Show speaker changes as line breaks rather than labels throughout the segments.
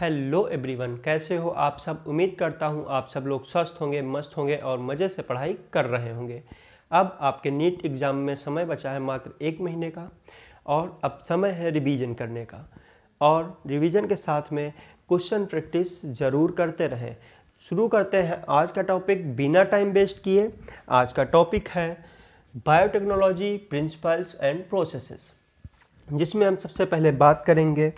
hello everyone कैसे हो आप सब उम्मीद करता हूँ आप सब लोग स्वस्थ होंगे मस्त होंगे और मज़े से पढ़ाई कर रहे होंगे अब आपके नीट एग्ज़ाम में समय बचा है मात्र एक महीने का और अब समय है रिवीजन करने का और रिवीजन के साथ में क्वेश्चन प्रैक्टिस ज़रूर करते रहे शुरू करते हैं आज का टॉपिक बिना टाइम वेस्ट किए आज का टॉपिक है बायोटेक्नोलॉजी प्रिंसिपल्स एंड प्रोसेसेस जिसमें हम सबसे पहले बात करेंगे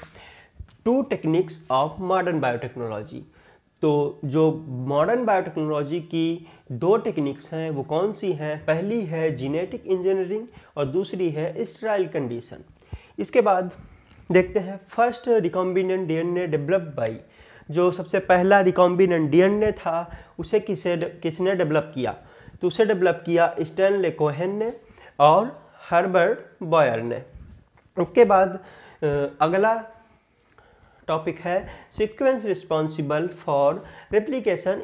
two techniques of modern biotechnology तो जो मॉडर्न बायोटेक्नोलॉजी की दो टेक्निक्स हैं वो कौन सी हैं पहली है जीनेटिक इंजीनियरिंग और दूसरी है इसराइल कंडीशन इसके बाद देखते हैं first recombinant DNA develop by जो सबसे पहला रिकॉम्बिनेंट डीएनए था उसे किसे किसने डेवलप किया तो उसे डेवलप किया स्टैनले कोहेन ने और हर्बर्ट बॉयर ने इसके बाद अगला टॉपिक है sequence responsible for replication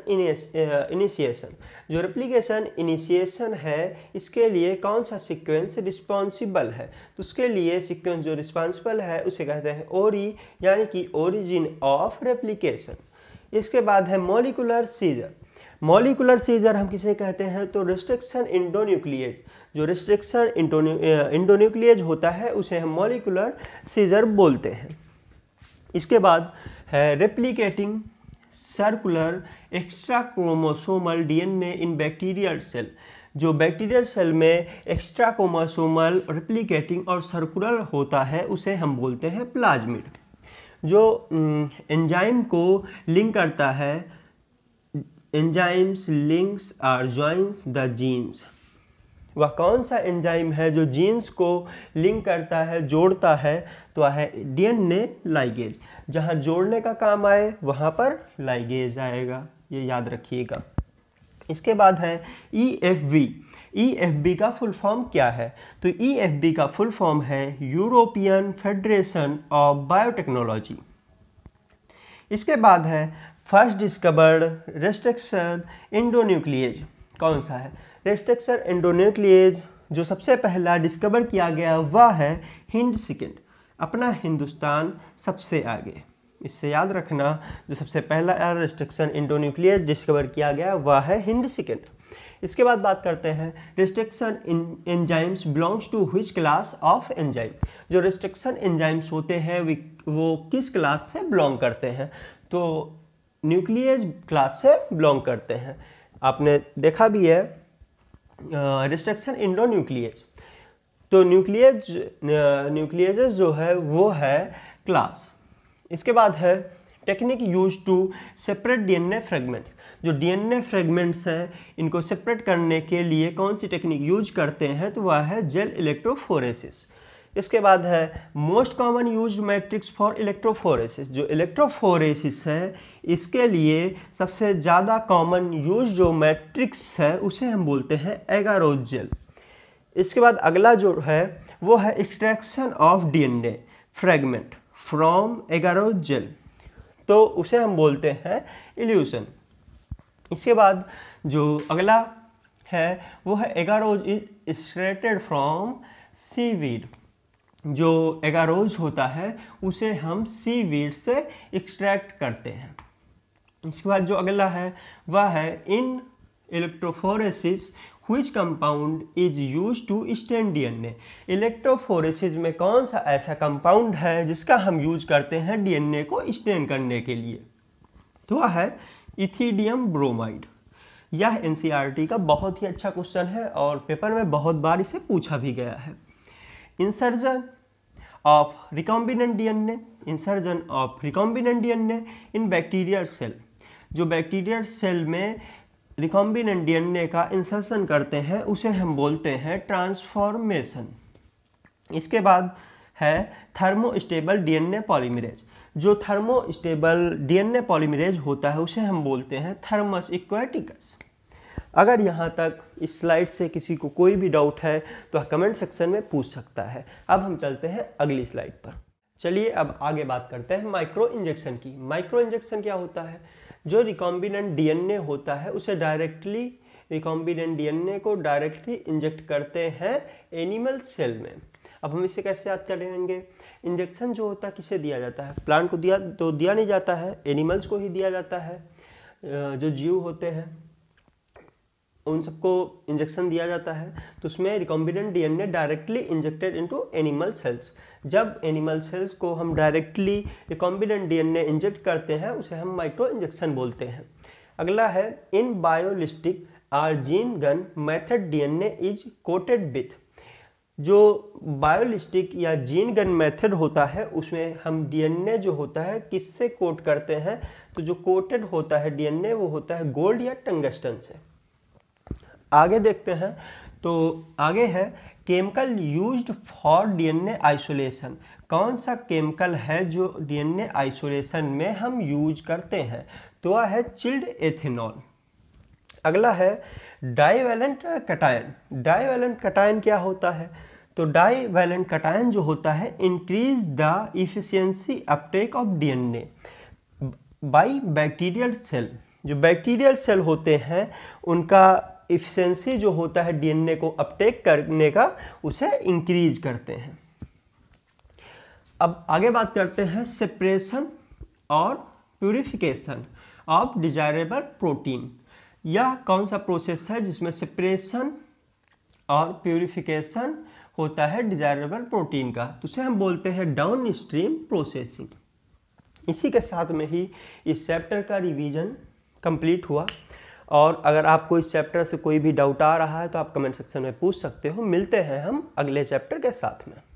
initiation जो रेप्लीकेशन इनिशिएशन है इसके लिए कौन सा सीक्वेंस रिस्पॉन्सिबल है तो उसके लिए सीक्वेंस जो रिस्पॉन्सिबल है उसे कहते हैं ओरी यानी कि ओरिजिन ऑफ रेप्लीकेशन इसके बाद है मोलिकुलर सीजर मॉलिकुलर सीजर हम किसे कहते हैं तो रिस्ट्रिक्शन इंडोन्यूक्लिएट जो रिस्ट्रिक्शन इंडोन्यूक्लिएज uh, होता है उसे हम मॉलिकुलर सीजर बोलते हैं इसके बाद है replicating circular extra chromosomal DNA in bacterial cell जो बैक्टीरियल सेल में एक्स्ट्रा क्रोमोसोमल रेप्लिकेटिंग और सर्कुलर होता है उसे हम बोलते हैं प्लाज्मिड जो एंजाइम को लिंक करता है enzymes links or joins the genes वह कौन सा एंजाइम है जो जीन्स को लिंक करता है जोड़ता है तो वह है डीएनए लाइगेज जहाँ जोड़ने का काम आए वहाँ पर लाइगेज आएगा ये याद रखिएगा इसके बाद है E F E F B का फुल फॉर्म क्या है तो ई एफ बी का फुल फॉर्म है यूरोपियन फेडरेशन ऑफ बायोटेक्नोलॉजी इसके बाद है फर्स्ट डिस्कवर्ड रेस्ट्रिक्शन इंडोन्यूक्लिएज कौन सा है टेस्टेक्सर एंडोन्यूक्लियज जो सबसे पहला डिस्कवर किया गया वह है हिंड सिकेंड अपना हिंदुस्तान सबसे आगे इससे याद रखना जो सबसे पहला रिस्ट्रिक्शन इंडोन्यूक्लियर डिस्कवर किया गया वह है हिंड सिकेंड इसके बाद बात करते हैं restriction enzymes belongs to which class of enzyme जो रिस्ट्रिक्शन एंजाइम्स होते हैं वो किस क्लास से बिलोंग करते हैं तो न्यूक्लियज क्लास से बिलोंग करते हैं आपने देखा भी है रिस्ट्रक्शन इंडो न्यूक्लियज तो न्यूक्लियज न्यूक्लियज जो है वो है क्लास इसके बाद है technique use to separate DNA fragments जो डीएनए फ्रेगमेंट्स हैं इनको सेपरेट करने के लिए कौन सी टेक्निक यूज करते हैं तो वह है जेल इलेक्ट्रोफोरेसिस इसके बाद है most common use matrix for electrophoresis जो इलेक्ट्रोफोरेसिस है इसके लिए सबसे ज़्यादा कॉमन यूज जो मैट्रिक्स है उसे हम बोलते हैं एगारोजेल इसके बाद अगला जो है वो है extraction of DNA fragment from agarose तो उसे हम बोलते हैं इल्यूशन इसके बाद जो अगला है वो है agarose is extracted from seaweed जो एगारोज होता है उसे हम सी वीड से एक्सट्रैक्ट करते हैं इसके बाद जो अगला है वह है in electrophoresis which compound is use to stain a electrophoresis में कौन सा ऐसा कंपाउंड है जिसका हम यूज करते हैं डीएनए को स्टेन करने के लिए तो वह है इथीडियम ब्रोमाइड यह एनसीईआरटी e का बहुत ही अच्छा क्वेश्चन है और पेपर में बहुत बार इसे पूछा भी गया है insertion of recombinant DNA insertion of recombinant DNA in bacterial cell जो बैक्टीरियल सेल में रिकॉम्बिनेंट डीएनए का इंसर्शन करते हैं उसे हम बोलते हैं ट्रांसफॉर्मेशन इसके बाद है थर्मोस्टेबल डीएनए पॉलीमरेज जो थर्मोस्टेबल डीएनए पॉलीमरेज होता है उसे हम बोलते हैं थर्मस इक्वेटिकस अगर यहाँ तक इस स्लाइड से किसी को कोई भी डाउट है तो कमेंट सेक्शन में पूछ सकता है अब हम चलते हैं अगली स्लाइड पर चलिए अब आगे बात करते हैं माइक्रो इंजेक्शन की माइक्रो इंजेक्शन क्या होता है जो रिकॉम्बिनेंट डीएनए होता है उसे डायरेक्टली रिकॉम्बिनेंट डीएनए को डायरेक्टली इंजेक्ट करते हैं एनिमल सेल में अब हम इसे कैसे याद करेंगे इंजेक्शन जो होता है किसे दिया जाता है प्लांट को दिया तो दिया नहीं जाता है एनिमल्स को ही दिया जाता है जो जीव होते हैं उन सबको इंजेक्शन दिया जाता है तो उसमें recombinant DNA directly injected into animal cells जब एनिमल सेल्स को हम डायरेक्टली रिकॉम्बिनेंट डीएनए इंजेक्ट करते हैं उसे हम माइक्रो इंजेक्शन बोलते हैं अगला है in biolistic or gene gun method D is coated with जो बायोलिस्टिक या जीन गन मेथड होता है उसमें हम डीएनए जो होता है किससे कोट करते हैं तो जो कोटेड होता है डीएनए वो होता है गोल्ड या टंगस्टन से आगे देखते हैं तो आगे है chemical used for DNA isolation कौन सा केमिकल है जो डीएनए आइसोलेशन में हम यूज करते हैं तो वह है चिल्ड एथेनॉल अगला है डाईवेलेंट कटायन डाईवेलेंट कटायन क्या होता है तो डाईवेलेंट कटायन जो होता है increase the efficiency uptake of DNA by bacterial cell जो बैक्टीरियल सेल होते हैं उनका इफिशेंसी जो होता है डीएनए को अपटेक करने का उसे इंक्रीज करते हैं अब आगे बात करते हैं सेपरेशन और प्यूरिफिकेशन ऑफ डिजायरेबल प्रोटीन यह कौन सा प्रोसेस है जिसमें सेपरेशन और प्यूरिफिकेशन होता है डिजायरेबल प्रोटीन का तो उसे हम बोलते हैं डाउन स्ट्रीम प्रोसेसिंग इसी के साथ में ही इस चैप्टर का रिवीजन कंप्लीट हुआ और अगर आपको इस चैप्टर से कोई भी डाउट आ रहा है तो आप कमेंट सेक्शन में पूछ सकते हो मिलते हैं हम अगले चैप्टर के साथ में